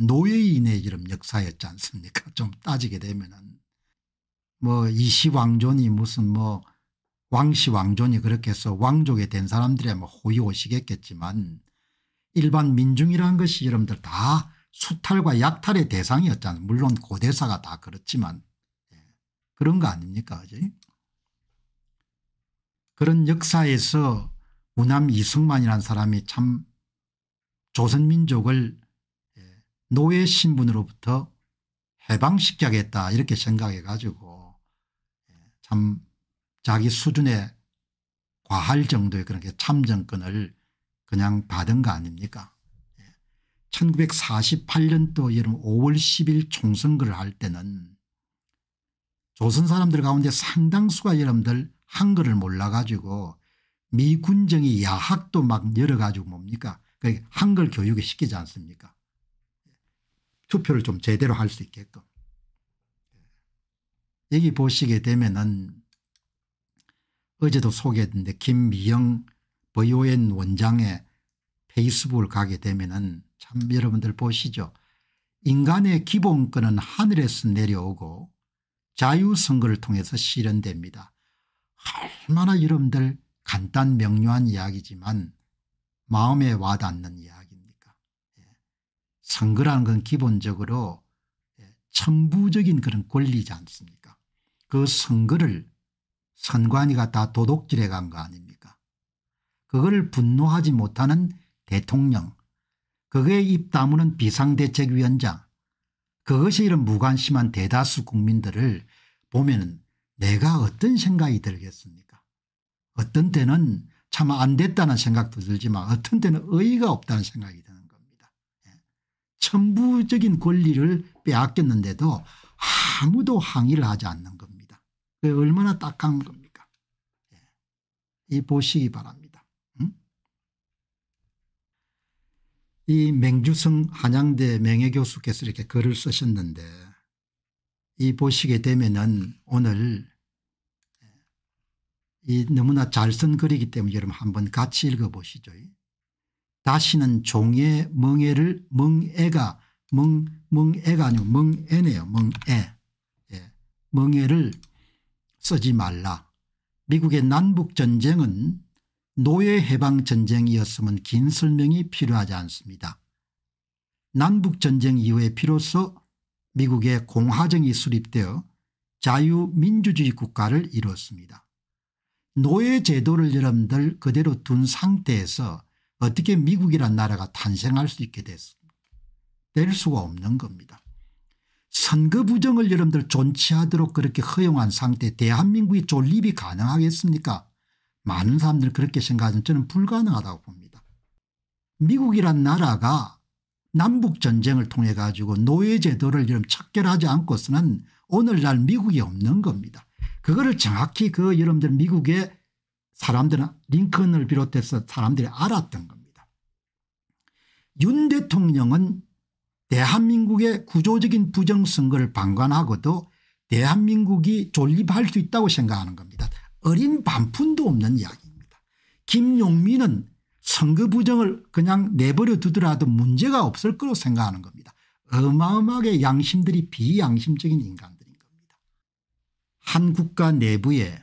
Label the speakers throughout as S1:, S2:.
S1: 노예인의 이름 역사였지 않습니까 좀 따지게 되면은 뭐 이시왕존이 무슨 뭐 왕시 왕존이 그렇게 해서 왕족이 된 사람들이 뭐 호의호시겠겠지만 일반 민중이라는 것이 여러분들 다 수탈과 약탈의 대상이었잖아요. 물론 고대사가 다 그렇지만 예. 그런 거 아닙니까 그지? 그런 역사에서 우남 이승만이라는 사람이 참 조선민족을 노예 신분으로부터 해방시켜야겠다 이렇게 생각해 가지고 예, 참 자기 수준에 과할 정도의 그런 게 참정권을 그냥 받은 거 아닙니까 1948년도 여름 5월 10일 총선거를 할 때는 조선 사람들 가운데 상당수가 여러분들 한글을 몰라가지고 미군정이 야학도 막 열어가지고 뭡니까 그러니까 한글 교육을 시키지 않습니까 투표를 좀 제대로 할 수 있게끔. 예. 여기 보시게 되면은 어제도 소개했는데 김미영 보이오 원장의 페이스북을 가게 되면은 참 여러분들 보시죠. 인간의 기본권은 하늘에서 내려오고 자유선거를 통해서 실현됩니다. 얼마나 여러분들 간단 명료한 이야기지만 마음에 와닿는 이야기. 선거라는 건 기본적으로 예, 천부적인 그런 권리지 않습니까 그 선거를 선관위가 다 도둑질해 간 거 아닙니까 그걸 분노하지 못하는 대통령 그거에 입 다무는 비상대책위원장 그것이 이런 무관심한 대다수 국민들을 보면 내가 어떤 생각이 들겠습니까 어떤 때는 참 안 됐다는 생각도 들지만 어떤 때는 의의가 없다는 생각이 들 천부적인 권리를 빼앗겼는데도 아무도 항의를 하지 않는 겁니다. 그게 얼마나 딱한 겁니까 예. 이 보시기 바랍니다. 응? 이 맹주성 한양대 명예교수께서 이렇게 글을 쓰셨는데 이 보시게 되면은 오늘 예, 이 너무나 잘 쓴 글이기 때문에 여러분 한번 같이 읽어보시죠. 다시는 종의 멍에를 멍애가 멍 멍애가 아니고 멍애네요. 멍애. 예. 멍애를 쓰지 말라. 미국의 남북전쟁은 노예해방전쟁이었으면 긴 설명이 필요하지 않습니다. 남북전쟁 이후에 비로소 미국의 공화정이 수립되어 자유민주주의 국가를 이뤘습니다. 노예제도를 여러분들 그대로 둔 상태에서 어떻게 미국이란 나라가 탄생할 수 있게 됐될 수가 없는 겁니다. 선거 부정을 여러분들 존치하도록 그렇게 허용한 상태 대한민국이 존립이 가능하겠습니까 많은 사람들 그렇게 생각하지 저는 불가능하다고 봅니다. 미국이란 나라가 남북전쟁을 통해 가지고 노예제도를 이런 착결하지 않고서는 오늘날 미국이 없는 겁니다. 그거를 정확히 그 여러분들 미국의 사람들은 링컨을 비롯해서 사람들이 알았던 겁니다. 윤 대통령은 대한민국의 구조적인 부정선거를 방관하고도 대한민국이 존립할 수 있다고 생각하는 겁니다. 어린 반푼도 없는 이야기입니다. 김용민은 선거 부정을 그냥 내버려 두더라도 문제가 없을 거로 생각하는 겁니다. 어마어마하게 양심들이 비양심적인 인간들인 겁니다. 한 국가 내부에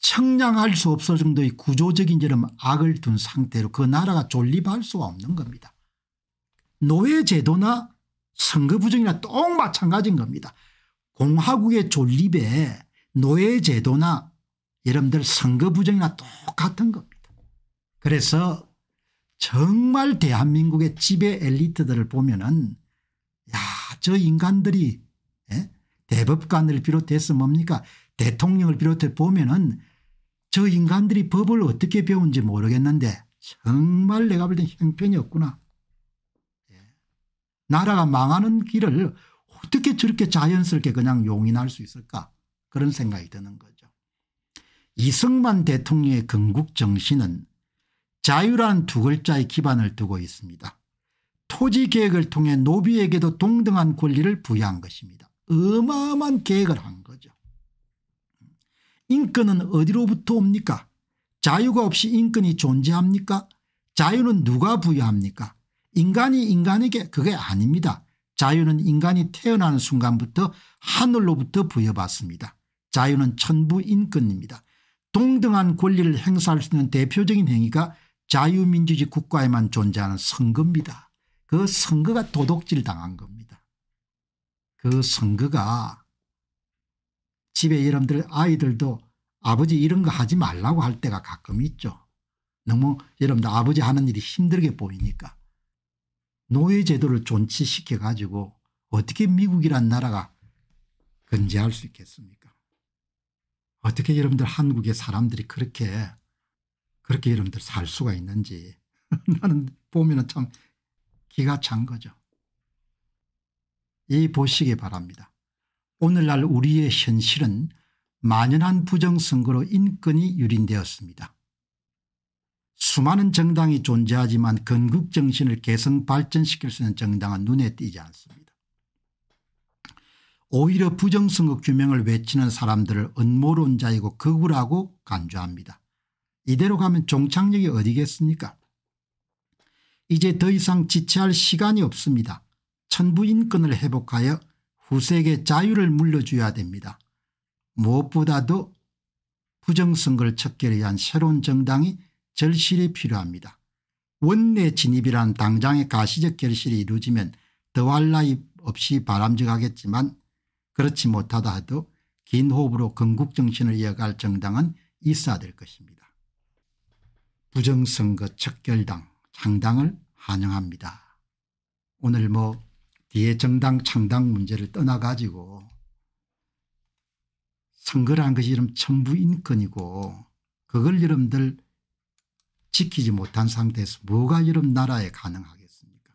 S1: 청량할 수 없을 정도의 구조적인 이런 악을 둔 상태로 그 나라가 존립할 수가 없는 겁니다. 노예 제도나 선거 부정이나 똑 마찬가지인 겁니다. 공화국의 존립에 노예 제도나 여러분들 선거 부정이나 똑같은 겁니다. 그래서 정말 대한민국의 지배 엘리트들을 보면 은야저 인간들이 에? 예? 대법관을 비롯해서 뭡니까 대통령을 비롯해 보면은 저 인간들이 법을 어떻게 배운지 모르겠는데 정말 내가 볼 땐 형편이 없구나. 예. 나라가 망하는 길을 어떻게 저렇게 자연스럽게 그냥 용인할 수 있을까 그런 생각이 드는 거죠. 이승만 대통령의 건국 정신은 자유란 두 글자의 기반을 두고 있습니다. 토지계획을 통해 노비에게도 동등한 권리를 부여한 것입니다. 어마어마한 계획을 한 거죠. 인권은 어디로부터 옵니까? 자유가 없이 인권이 존재합니까? 자유는 누가 부여합니까? 인간이 인간에게 그게 아닙니다. 자유는 인간이 태어나는 순간부터 하늘로부터 부여받습니다. 자유는 천부인권입니다. 동등한 권리를 행사할 수 있는 대표적인 행위가 자유민주주의 국가에만 존재하는 선거입니다. 그 선거가 도덕질 당한 겁니다. 그 선거가 집에 여러분들 아이들도 아버지 이런 거 하지 말라고 할 때가 가끔 있죠. 너무 여러분들 아버지 하는 일이 힘들게 보이니까. 노예 제도를 존치시켜 가지고 어떻게 미국이란 나라가 건재할 수 있겠습니까 어떻게 여러분들 한국의 사람들이 그렇게 그렇게 여러분들 살 수가 있는지 나는 보면 참 기가 찬 거죠. 이 보시기 바랍니다. 오늘날 우리의 현실은 만연한 부정선거로 인권이 유린되었습니다. 수많은 정당이 존재하지만 건국정신을 개성 발전시킬 수 있는 정당은 눈에 띄지 않습니다. 오히려 부정선거 규명을 외치는 사람들을 음모론자이고 극우라고 간주합니다. 이대로 가면 종착역이 어디겠습니까 이제 더 이상 지체할 시간이 없습니다. 천부인권을 회복하여 후세에게 자유를 물려줘야 됩니다. 무엇보다도 부정선거를 척결 위한 새로운 정당이 절실히 필요합니다. 원내 진입이란 당장의 가시적 결실이 이루어지면 더할 나위 없이 바람직하겠지만 그렇지 못하다 하도 긴 호흡으로 건국정신을 이어갈 정당은 있어야 될 것입니다. 부정선거 척결당 창당을 환영합니다. 오늘 뭐 뒤에 정당 창당 문제를 떠나가지고 선거라는 것이 이름 천부인권이고 그걸 여러분들 지키지 못한 상태에서 뭐가 여러분 나라에 가능하겠습니까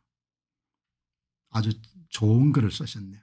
S1: 아주 좋은 글을 쓰셨네요.